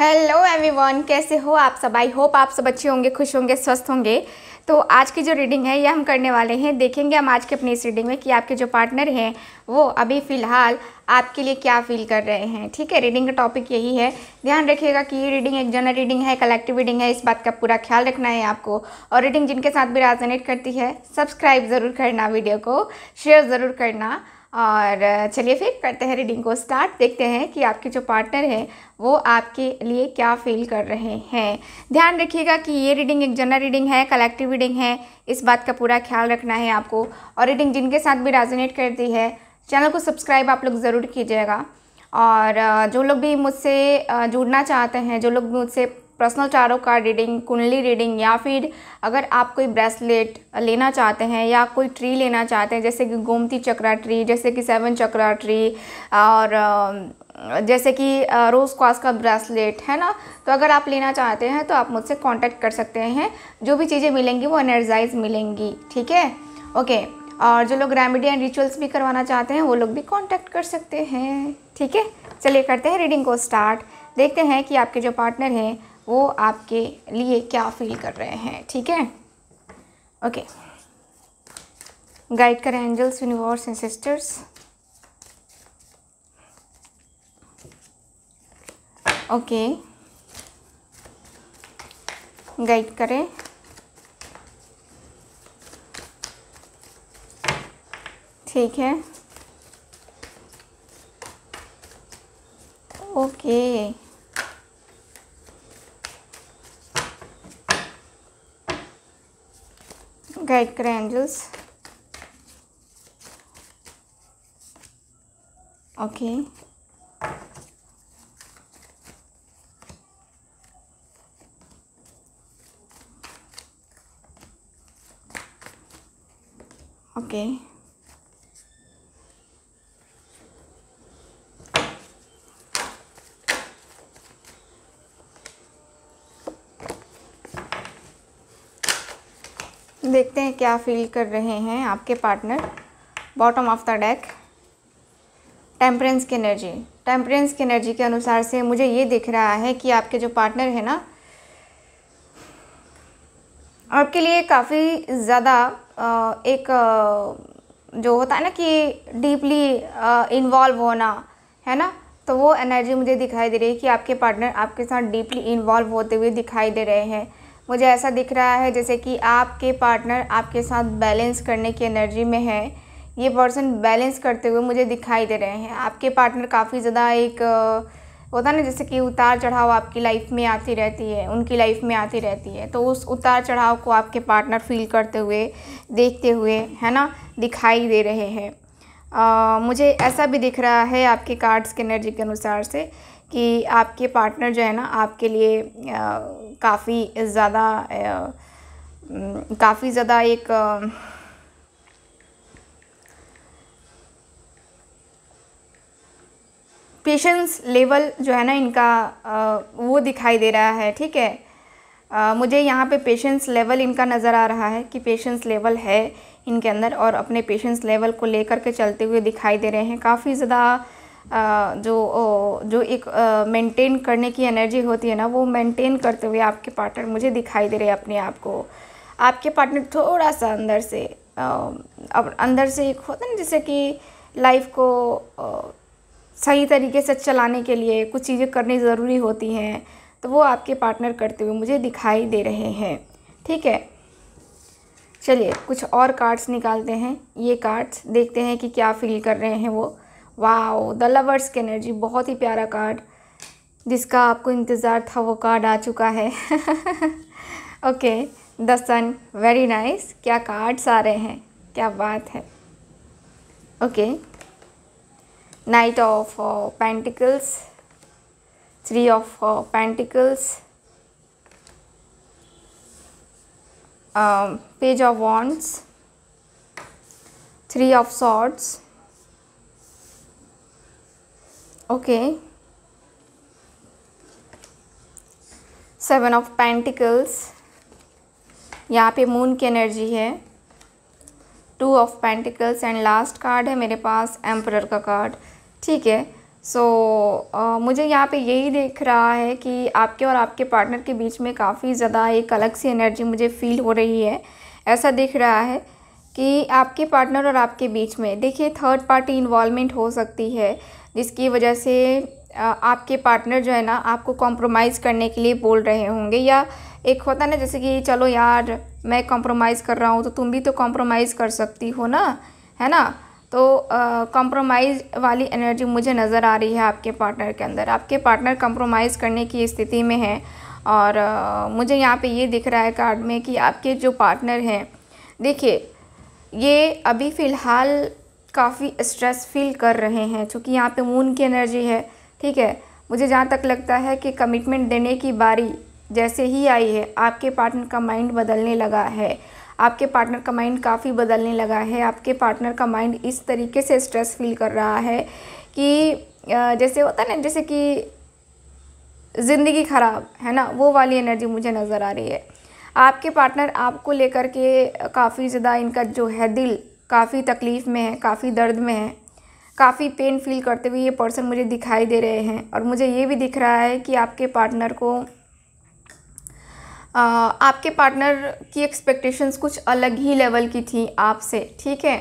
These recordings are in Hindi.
हेलो एवरीवन कैसे हो आप सब आई होप आप सब अच्छे होंगे खुश होंगे स्वस्थ होंगे तो आज की जो रीडिंग है ये हम करने वाले हैं देखेंगे हम आज के अपनी इस रीडिंग में कि आपके जो पार्टनर हैं वो अभी फ़िलहाल आपके लिए क्या फील कर रहे हैं ठीक है रीडिंग का टॉपिक यही है ध्यान रखिएगा कि ये रीडिंग एक जनरल रीडिंग है कलेक्टिव रीडिंग है इस बात का पूरा ख्याल रखना है आपको और रीडिंग जिनके साथ भी रेजोनेट करती है सब्सक्राइब ज़रूर करना वीडियो को शेयर ज़रूर करना और चलिए फिर करते हैं रीडिंग को स्टार्ट देखते हैं कि आपके जो पार्टनर हैं वो आपके लिए क्या फील कर रहे हैं ध्यान रखिएगा कि ये रीडिंग एक जनरल रीडिंग है कलेक्टिव रीडिंग है इस बात का पूरा ख्याल रखना है आपको और रीडिंग जिनके साथ भी रेजोनेट करती है चैनल को सब्सक्राइब आप लोग ज़रूर कीजिएगा और जो लोग भी मुझसे जुड़ना चाहते हैं जो लोग मुझसे पर्सनल चारों कार्ड रीडिंग कुंडली रीडिंग या फिर अगर आप कोई ब्रेसलेट लेना चाहते हैं या कोई ट्री लेना चाहते हैं जैसे कि गोमती चक्रा ट्री जैसे कि सेवन चक्रा ट्री और जैसे कि रोज़ क्वास का ब्रेसलेट है ना तो अगर आप लेना चाहते हैं तो आप मुझसे कांटेक्ट कर सकते हैं जो भी चीज़ें मिलेंगी वो एनर्जाइज मिलेंगी ठीक है ओके और जो लोग रेमेडी एंड रिचुअल्स भी करवाना चाहते हैं वो लोग भी कांटेक्ट कर सकते हैं ठीक है चलिए करते हैं रीडिंग को स्टार्ट देखते हैं कि आपके जो पार्टनर हैं वो आपके लिए क्या फील कर रहे हैं ठीक है ओके गाइड करें angels universe and sisters okay guide करें ठीक है okay okay. guide candles okay देखते हैं क्या फील कर रहे हैं आपके partner bottom of the deck temperance की एनर्जी टेम्परेंस की एनर्जी के अनुसार से मुझे ये दिख रहा है कि आपके जो पार्टनर है ना आपके लिए काफ़ी ज़्यादा एक जो होता है ना कि डीपली इन्वॉल्व होना है ना तो वो एनर्जी मुझे दिखाई दे रही है कि आपके पार्टनर आपके साथ डीपली इन्वॉल्व होते हुए दिखाई दे रहे हैं मुझे ऐसा दिख रहा है जैसे कि आपके पार्टनर आपके साथ बैलेंस करने की एनर्जी में है ये पर्सन बैलेंस करते हुए मुझे दिखाई दे रहे हैं आपके पार्टनर काफ़ी ज़्यादा एक होता ना जैसे कि उतार चढ़ाव आपकी लाइफ में आती रहती है उनकी लाइफ में आती रहती है तो उस उतार चढ़ाव को आपके पार्टनर फील करते हुए देखते हुए है ना दिखाई दे रहे हैं मुझे ऐसा भी दिख रहा है आपके कार्ड्स के एनर्जी के अनुसार से कि आपके पार्टनर जो है ना आपके लिए आ, काफ़ी ज़्यादा काफ़ी ज़्यादा एक पेशेंस लेवल जो है ना इनका वो दिखाई दे रहा है ठीक है मुझे यहाँ पे पेशेंस लेवल इनका नज़र आ रहा है कि पेशेंस लेवल है इनके अंदर और अपने पेशेंस लेवल को लेकर के चलते हुए दिखाई दे रहे हैं काफ़ी ज़्यादा जो जो एक मेंटेन करने की एनर्जी होती है ना वो मेंटेन करते हुए आपके पार्टनर मुझे दिखाई दे रहे हैं अपने आप को आपके पार्टनर थोड़ा सा अंदर से अब अंदर से एक होता है ना जैसे कि लाइफ को सही तरीके से चलाने के लिए कुछ चीज़ें करनी ज़रूरी होती हैं तो वो आपके पार्टनर करते हुए मुझे दिखाई दे रहे हैं ठीक है चलिए कुछ और कार्ड्स निकालते हैं ये कार्ड्स देखते हैं कि क्या फील कर रहे हैं वो वाओ द लवर्स की एनर्जी बहुत ही प्यारा कार्ड जिसका आपको इंतज़ार था वो कार्ड आ चुका है okay the sun very nice क्या कार्ड्स आ रहे हैं क्या बात है okay knight of pentacles three of pentacles page of wands three of swords okay seven of pentacles यहाँ पे मून की एनर्जी है two of pentacles and last card है मेरे पास एम्प्रर का कार्ड ठीक है सो so, uh, मुझे यहाँ पे यही देख रहा है कि आपके और आपके पार्टनर के बीच में काफ़ी ज़्यादा एक अलग सी एनर्जी मुझे फ़ील हो रही है ऐसा दिख रहा है कि आपके पार्टनर और आपके बीच में देखिए थर्ड पार्टी इन्वॉलमेंट हो सकती है जिसकी वजह से आपके पार्टनर जो है ना आपको कॉम्प्रोमाइज़ करने के लिए बोल रहे होंगे या एक होता ना जैसे कि चलो यार मैं कॉम्प्रोमाइज़ कर रहा हूँ तो तुम भी तो कॉम्प्रोमाइज़ कर सकती हो ना है ना तो कॉम्प्रोमाइज़ वाली एनर्जी मुझे नज़र आ रही है आपके पार्टनर के अंदर आपके पार्टनर कॉम्प्रोमाइज़ करने की स्थिति में है और uh, मुझे यहाँ पे ये दिख रहा है कार्ड में कि आपके जो पार्टनर हैं देखिए ये अभी फ़िलहाल काफ़ी स्ट्रेस फील कर रहे हैं क्योंकि यहाँ पे मून की एनर्जी है ठीक है मुझे जहाँ तक लगता है कि कमिटमेंट देने की बारी जैसे ही आई है आपके पार्टनर का माइंड बदलने लगा है आपके पार्टनर का माइंड काफ़ी बदलने लगा है आपके पार्टनर का माइंड इस तरीके से स्ट्रेस फील कर रहा है कि जैसे होता है ना जैसे कि ज़िंदगी ख़राब है ना वो वाली एनर्जी मुझे नज़र आ रही है आपके पार्टनर आपको लेकर के काफ़ी ज़्यादा इनका जो है दिल काफ़ी तकलीफ़ में है काफ़ी दर्द में है काफ़ी पेन फील करते हुए ये पर्सन मुझे दिखाई दे रहे हैं और मुझे ये भी दिख रहा है कि आपके पार्टनर को आ, आपके पार्टनर की एक्सपेक्टेशंस कुछ अलग ही लेवल की थी आपसे ठीक है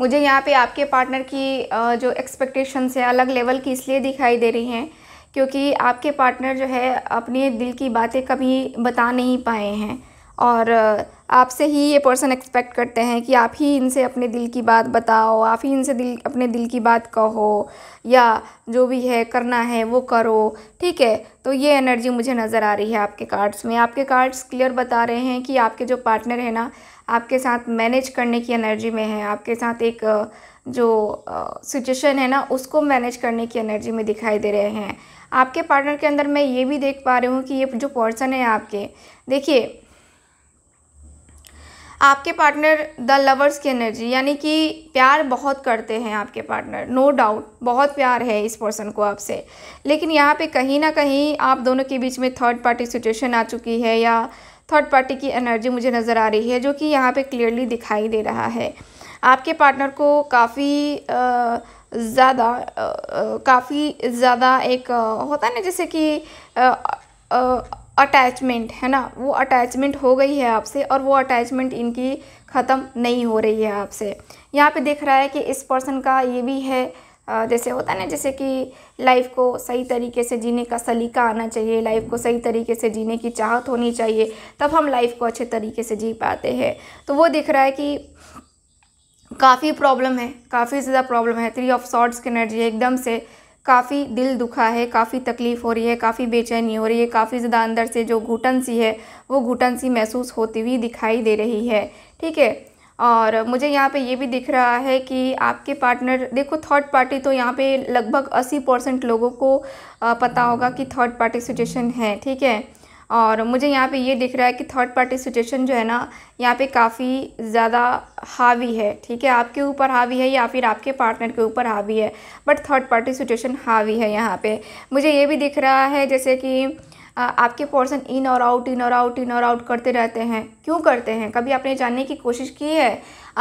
मुझे यहाँ पे आपके पार्टनर की आ, जो एक्सपेक्टेशंस है अलग लेवल की इसलिए दिखाई दे रही हैं क्योंकि आपके पार्टनर जो है अपने दिल की बातें कभी बता नहीं पाए हैं और आपसे ही ये पर्सन एक्सपेक्ट करते हैं कि आप ही इनसे अपने दिल की बात बताओ आप ही इनसे दिल अपने दिल की बात कहो या जो भी है करना है वो करो ठीक है तो ये एनर्जी मुझे नज़र आ रही है आपके कार्ड्स में आपके कार्ड्स क्लियर बता रहे हैं कि आपके जो पार्टनर है ना आपके साथ मैनेज करने की एनर्जी में है आपके साथ एक जो सिचुएशन है ना उसको मैनेज करने की एनर्जी में दिखाई दे रहे हैं आपके पार्टनर के अंदर मैं ये भी देख पा रही हूँ कि ये जो पर्सन है आपके देखिए आपके पार्टनर द लवर्स की एनर्जी यानी कि प्यार बहुत करते हैं आपके पार्टनर नो डाउट बहुत प्यार है इस पर्सन को आपसे लेकिन यहाँ पे कहीं ना कहीं आप दोनों के बीच में थर्ड पार्टी सिचुएशन आ चुकी है या थर्ड पार्टी की एनर्जी मुझे नज़र आ रही है जो कि यहाँ पे क्लियरली दिखाई दे रहा है आपके पार्टनर को काफ़ी ज़्यादा काफ़ी ज़्यादा एक होता है ना जैसे कि अटैचमेंट है ना वो अटैचमेंट हो गई है आपसे और वो अटैचमेंट इनकी ख़त्म नहीं हो रही है आपसे यहाँ पे देख रहा है कि इस पर्सन का ये भी है जैसे होता है ना जैसे कि लाइफ को सही तरीके से जीने का सलीका आना चाहिए लाइफ को सही तरीके से जीने की चाहत होनी चाहिए तब हम लाइफ को अच्छे तरीके से जी पाते हैं तो वो दिख रहा है कि काफ़ी प्रॉब्लम है काफ़ी ज़्यादा प्रॉब्लम है थ्री ऑफ शॉर्ट्स की एनर्जी एकदम से काफ़ी दिल दुखा है काफ़ी तकलीफ़ हो रही है काफ़ी बेचैनी हो रही है काफ़ी ज़्यादा अंदर से जो घुटन सी है वो घुटन सी महसूस होती हुई दिखाई दे रही है ठीक है और मुझे यहाँ पे ये भी दिख रहा है कि आपके पार्टनर देखो थर्ड पार्टी तो यहाँ पे लगभग 80 परसेंट लोगों को पता होगा कि थर्ड पार्टी सिचुएशन है ठीक है और मुझे यहाँ पे ये दिख रहा है कि थर्ड पार्टी सिचुएशन जो है ना यहाँ पे काफ़ी ज़्यादा हावी है ठीक है आपके ऊपर हावी है या फिर आपके पार्टनर के ऊपर हावी है बट थर्ड पार्टी सिचुएशन हावी है यहाँ पे मुझे ये भी दिख रहा है जैसे कि आपके पर्सन इन और आउट इन और आउट इन और आउट करते रहते हैं क्यों करते हैं कभी आपने जानने की कोशिश की है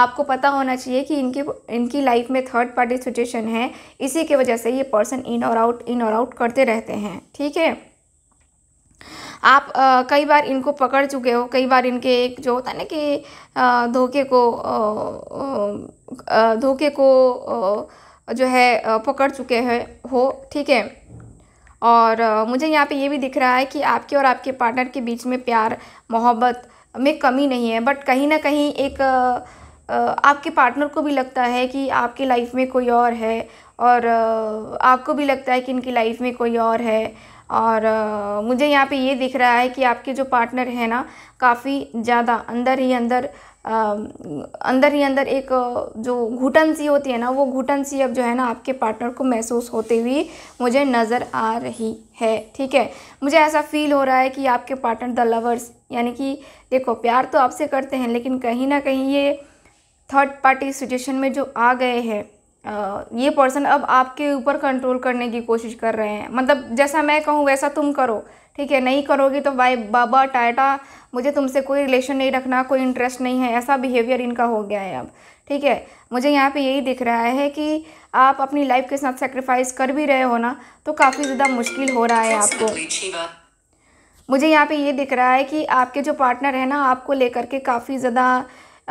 आपको पता होना चाहिए कि इनकी इनकी लाइफ में थर्ड पार्टी सिचुएशन है इसी के वजह से ये पर्सन इन और आउट इन और आउट करते रहते हैं ठीक है आप आ, कई बार इनको पकड़ चुके हो कई बार इनके एक जो होता है ना कि धोखे को धोखे को जो है पकड़ चुके हैं हो ठीक है और मुझे यहाँ पे ये भी दिख रहा है कि आपके और आपके पार्टनर के बीच में प्यार मोहब्बत में कमी नहीं है बट कहीं ना कहीं एक आपके पार्टनर को भी लगता है कि आपकी लाइफ में कोई और है और आपको भी लगता है कि इनकी लाइफ में कोई और है और आ, मुझे यहाँ पे ये दिख रहा है कि आपके जो पार्टनर है ना काफ़ी ज़्यादा अंदर ही अंदर आ, अंदर ही अंदर एक जो घुटन सी होती है ना वो घुटन सी अब जो है ना आपके पार्टनर को महसूस होते हुए मुझे नज़र आ रही है ठीक है मुझे ऐसा फील हो रहा है कि आपके पार्टनर द लवर्स यानी कि देखो प्यार तो आपसे करते हैं लेकिन कहीं ना कहीं ये थर्ड पार्टी सिचुएशन में जो आ गए हैं ये पर्सन अब आपके ऊपर कंट्रोल करने की कोशिश कर रहे हैं मतलब जैसा मैं कहूँ वैसा तुम करो ठीक है नहीं करोगी तो भाई बाबा टाटा मुझे तुमसे कोई रिलेशन नहीं रखना कोई इंटरेस्ट नहीं है ऐसा बिहेवियर इनका हो गया है अब ठीक है मुझे यहाँ पे यही दिख रहा है कि आप अपनी लाइफ के साथ सेक्रीफाइस कर भी रहे हो ना तो काफ़ी ज़्यादा मुश्किल हो रहा है आपको मुझे यहाँ पे ये दिख रहा है कि आपके जो पार्टनर है ना आपको लेकर के काफ़ी ज़्यादा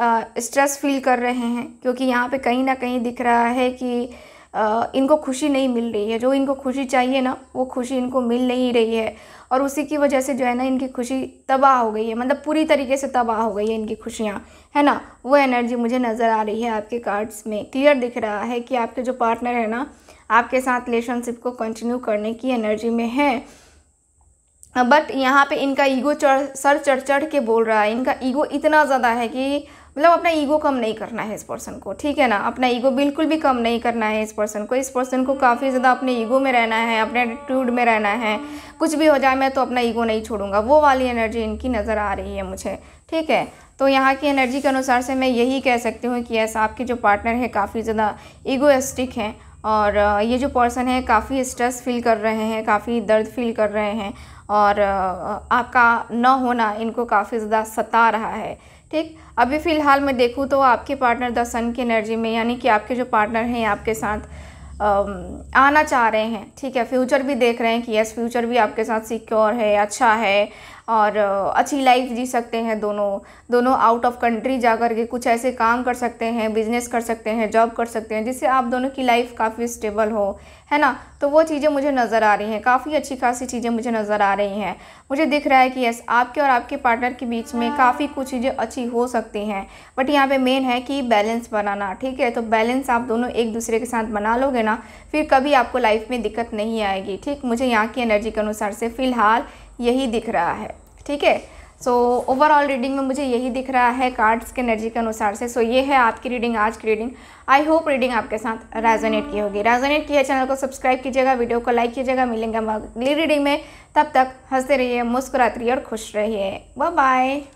स्ट्रेस फील कर रहे हैं क्योंकि यहाँ पे कहीं ना कहीं दिख रहा है कि आ, इनको खुशी नहीं मिल रही है जो इनको खुशी चाहिए ना वो खुशी इनको मिल नहीं रही है और उसी की वजह से जो है ना इनकी खुशी तबाह हो गई है मतलब पूरी तरीके से तबाह हो गई है इनकी खुशियाँ है ना वो एनर्जी मुझे नज़र आ रही है आपके कार्ड्स में क्लियर दिख रहा है कि आपके जो पार्टनर है ना आपके साथ रिलेशनशिप को कंटिन्यू करने की एनर्जी में है बट यहाँ पे इनका ईगो चढ़ सर चढ़ चढ़ के बोल रहा है इनका ईगो इतना ज़्यादा है कि मतलब अपना ईगो कम नहीं करना है इस पर्सन को ठीक है ना अपना ईगो बिल्कुल भी कम नहीं करना है इस पर्सन को इस पर्सन को काफ़ी ज़्यादा अपने ईगो में रहना है अपने एटीट्यूड में रहना है कुछ भी हो जाए मैं तो अपना ईगो नहीं छोड़ूंगा वो वाली एनर्जी इनकी नज़र आ रही है मुझे ठीक है तो यहाँ की एनर्जी के अनुसार से मैं यही कह सकती हूँ कि ऐसा आपके जो पार्टनर है काफ़ी ज़्यादा ईगोइस्टिक हैं और ये जो पर्सन है काफ़ी स्ट्रेस फील कर रहे हैं काफ़ी दर्द फील कर रहे हैं और आपका न होना इनको काफ़ी ज़्यादा सता रहा है ठीक अभी फ़िलहाल मैं देखूँ तो आपके पार्टनर द सन की एनर्जी में यानी कि आपके जो पार्टनर हैं आपके साथ आना चाह रहे हैं ठीक है फ्यूचर भी देख रहे हैं कि यस फ्यूचर भी आपके साथ सिक्योर है अच्छा है और अच्छी लाइफ जी सकते हैं दोनों दोनों आउट ऑफ कंट्री जा कर के कुछ ऐसे काम कर सकते हैं बिजनेस कर सकते हैं जॉब कर सकते हैं जिससे आप दोनों की लाइफ काफ़ी स्टेबल हो है ना तो वो चीज़ें मुझे नज़र आ रही हैं काफ़ी अच्छी खासी चीज़ें मुझे नज़र आ रही हैं मुझे दिख रहा है कि यस आपके और आपके पार्टनर के बीच में काफ़ी कुछ चीज़ें अच्छी हो सकती हैं बट यहाँ पे मेन है कि बैलेंस बनाना ठीक है तो बैलेंस आप दोनों एक दूसरे के साथ बना लोगे ना फिर कभी आपको लाइफ में दिक्कत नहीं आएगी ठीक मुझे यहाँ की एनर्जी के अनुसार से फ़िलहाल यही दिख रहा है ठीक है सो ओवरऑल रीडिंग में मुझे यही दिख रहा है कार्ड्स के एनर्जी के अनुसार से सो so, ये है आपकी रीडिंग आज की रीडिंग आई होप रीडिंग आपके साथ रेजोनेट की होगी रेजोनेट की है चैनल को सब्सक्राइब कीजिएगा वीडियो को लाइक कीजिएगा मिलेंगे हम अगली रीडिंग में तब तक हंसते रहिए मुस्कुराते रहिए और खुश रहिए बाय बाय